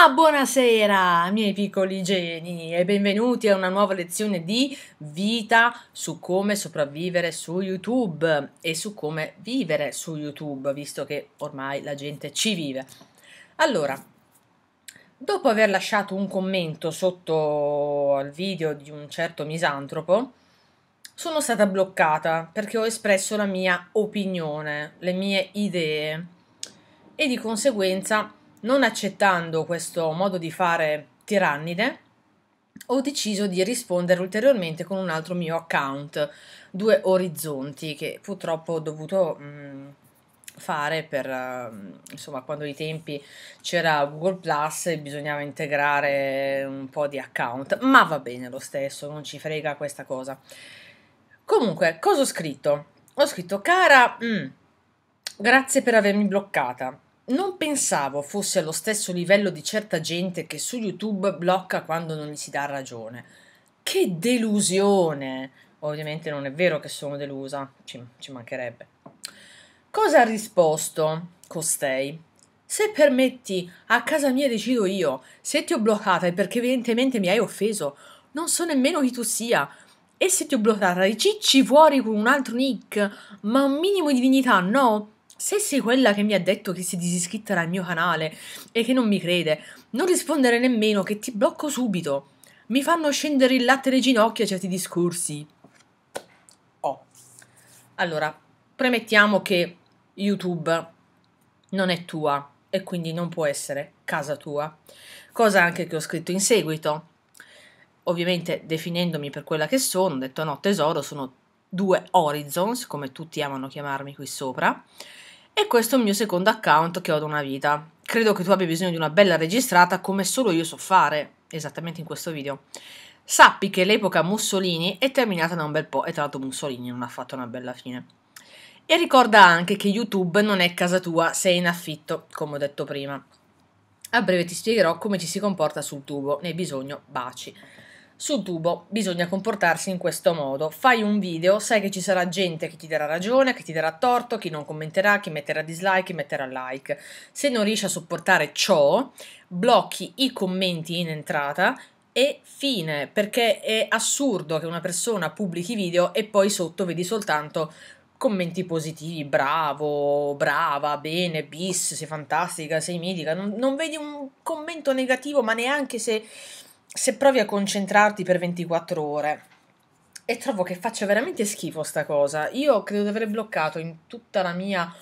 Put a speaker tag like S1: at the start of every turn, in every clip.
S1: Ah, buonasera miei piccoli geni e benvenuti a una nuova lezione di vita su come sopravvivere su YouTube e su come vivere su YouTube, visto che ormai la gente ci vive. Allora, dopo aver lasciato un commento sotto al video di un certo misantropo, sono stata bloccata perché ho espresso la mia opinione, le mie idee e di conseguenza non accettando questo modo di fare tirannide, ho deciso di rispondere ulteriormente con un altro mio account, Due Orizzonti, che purtroppo ho dovuto mh, mm, fare per, uh, insomma, quando ai tempi c'era Google Plus e bisognava integrare un po' di account, ma va bene lo stesso, non ci frega questa cosa. Comunque, cosa ho scritto? Ho scritto, cara, mh, mm, grazie per avermi bloccata non pensavo fosse allo stesso livello di certa gente che su YouTube blocca quando non gli si dà ragione. Che delusione! Ovviamente non è vero che sono delusa, ci, ci mancherebbe. Cosa ha risposto costei? Se permetti, a casa mia decido io. Se ti ho bloccata è perché evidentemente mi hai offeso. Non so nemmeno chi tu sia. E se ti ho bloccata, ricicci fuori con un altro nick. Ma un minimo di dignità, no? Se Sei quella che mi ha detto che si è disiscritta dal mio canale e che non mi crede, non rispondere nemmeno che ti blocco subito. Mi fanno scendere il latte alle ginocchia certi discorsi. Oh. Allora, premettiamo che YouTube non è tua e quindi non può essere casa tua. Cosa anche che ho scritto in seguito. Ovviamente definendomi per quella che sono, ho detto no tesoro, sono due Horizons, come tutti amano chiamarmi qui sopra e questo è il mio secondo account che ho da una vita. Credo che tu abbia bisogno di una bella registrata come solo io so fare, esattamente in questo video. Sappi che l'epoca Mussolini è terminata da un bel po' e tra l'altro Mussolini non ha fatto una bella fine. E ricorda anche che YouTube non è casa tua, sei in affitto, come ho detto prima. A breve ti spiegherò come ci si comporta sul tubo, ne hai bisogno, baci. Su tubo bisogna comportarsi in questo modo. Fai un video, sai che ci sarà gente che ti darà ragione, che ti darà torto, chi non commenterà, chi metterà dislike, chi metterà like. Se non riesci a sopportare ciò, blocchi i commenti in entrata e fine, perché è assurdo che una persona pubblichi video e poi sotto vedi soltanto commenti positivi, bravo, brava, bene, bis, sei fantastica, sei mitica, non, non vedi un commento negativo, ma neanche se se provi a concentrarti per 24 ore e trovo che faccia veramente schifo sta cosa. Io credo di aver bloccato in tutta la mia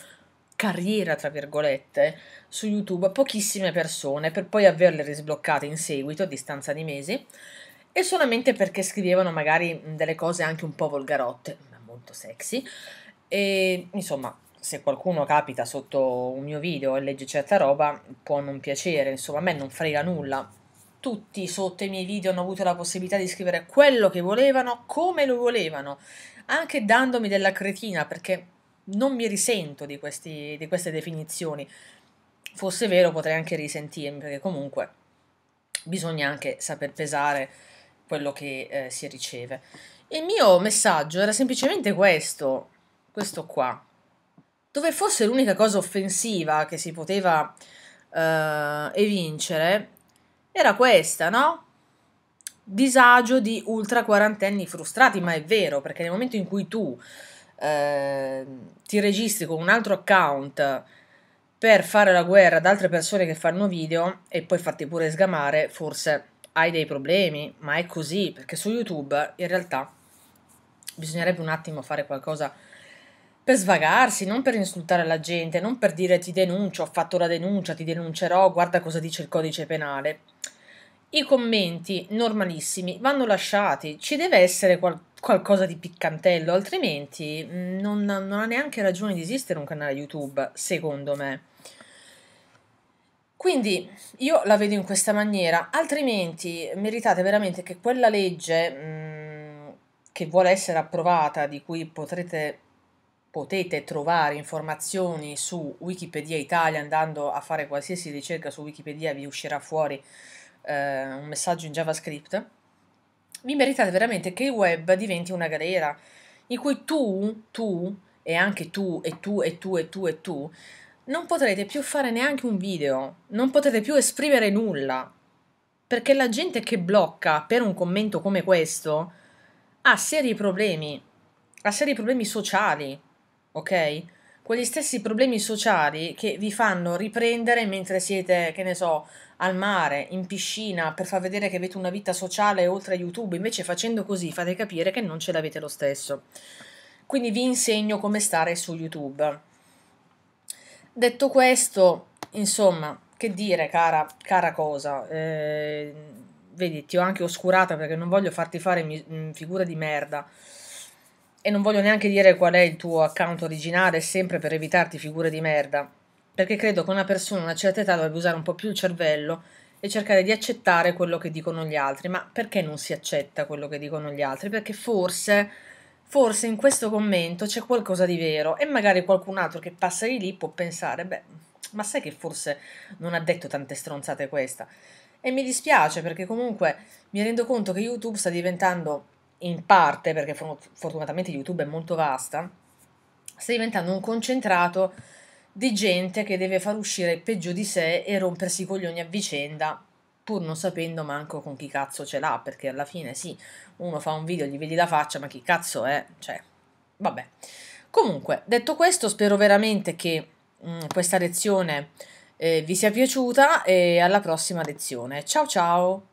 S1: carriera, tra virgolette, su YouTube pochissime persone per poi averle risbloccate in seguito a distanza di mesi e solamente perché scrivevano magari delle cose anche un po' volgarotte, ma molto sexy. E insomma, se qualcuno capita sotto un mio video e legge certa roba, può non piacere, insomma, a me non frega nulla, tutti sotto i miei video hanno avuto la possibilità di scrivere quello che volevano, come lo volevano, anche dandomi della cretina perché non mi risento di, questi, di queste definizioni. Fosse vero potrei anche risentirmi perché comunque bisogna anche saper pesare quello che eh, si riceve. Il mio messaggio era semplicemente questo, questo qua, dove fosse l'unica cosa offensiva che si poteva eh, evincere era questa, no? Disagio di ultra quarantenni frustrati, ma è vero, perché nel momento in cui tu eh, ti registri con un altro account per fare la guerra ad altre persone che fanno video e poi farti pure sgamare, forse hai dei problemi, ma è così, perché su YouTube in realtà bisognerebbe un attimo fare qualcosa per svagarsi, non per insultare la gente, non per dire ti denuncio, ho fatto la denuncia, ti denuncerò, guarda cosa dice il codice penale i commenti normalissimi vanno lasciati, ci deve essere qual- qualcosa di piccantello, altrimenti mm, non, non ha neanche ragione di esistere un canale YouTube, secondo me. Quindi io la vedo in questa maniera, altrimenti meritate veramente che quella legge mh, mm, che vuole essere approvata, di cui potrete, potete trovare informazioni su Wikipedia Italia andando a fare qualsiasi ricerca su Wikipedia vi uscirà fuori eh, un messaggio in JavaScript, vi meritate veramente che il web diventi una galera in cui tu, tu e anche tu e tu e tu e tu e tu non potrete più fare neanche un video, non potrete più esprimere nulla, perché la gente che blocca per un commento come questo ha seri problemi, ha seri problemi sociali, ok? Quegli stessi problemi sociali che vi fanno riprendere mentre siete, che ne so, al mare, in piscina, per far vedere che avete una vita sociale oltre a YouTube, invece facendo così fate capire che non ce l'avete lo stesso. Quindi vi insegno come stare su YouTube. Detto questo, insomma, che dire, cara, cara cosa, eh, vedi, ti ho anche oscurata perché non voglio farti fare mi- mm, figura di merda e non voglio neanche dire qual è il tuo account originale, sempre per evitarti figure di merda perché credo che una persona a una certa età dovrebbe usare un po' più il cervello e cercare di accettare quello che dicono gli altri. Ma perché non si accetta quello che dicono gli altri? Perché forse, forse in questo commento c'è qualcosa di vero e magari qualcun altro che passa di lì può pensare, beh, ma sai che forse non ha detto tante stronzate questa. E mi dispiace perché comunque mi rendo conto che YouTube sta diventando in parte, perché fortunatamente YouTube è molto vasta, sta diventando un concentrato di gente che deve far uscire il peggio di sé e rompersi i coglioni a vicenda pur non sapendo manco con chi cazzo ce l'ha, perché alla fine sì, uno fa un video, gli vedi la faccia, ma chi cazzo è? Cioè, vabbè. Comunque, detto questo, spero veramente che mh, mm, questa lezione eh, vi sia piaciuta e alla prossima lezione. Ciao ciao!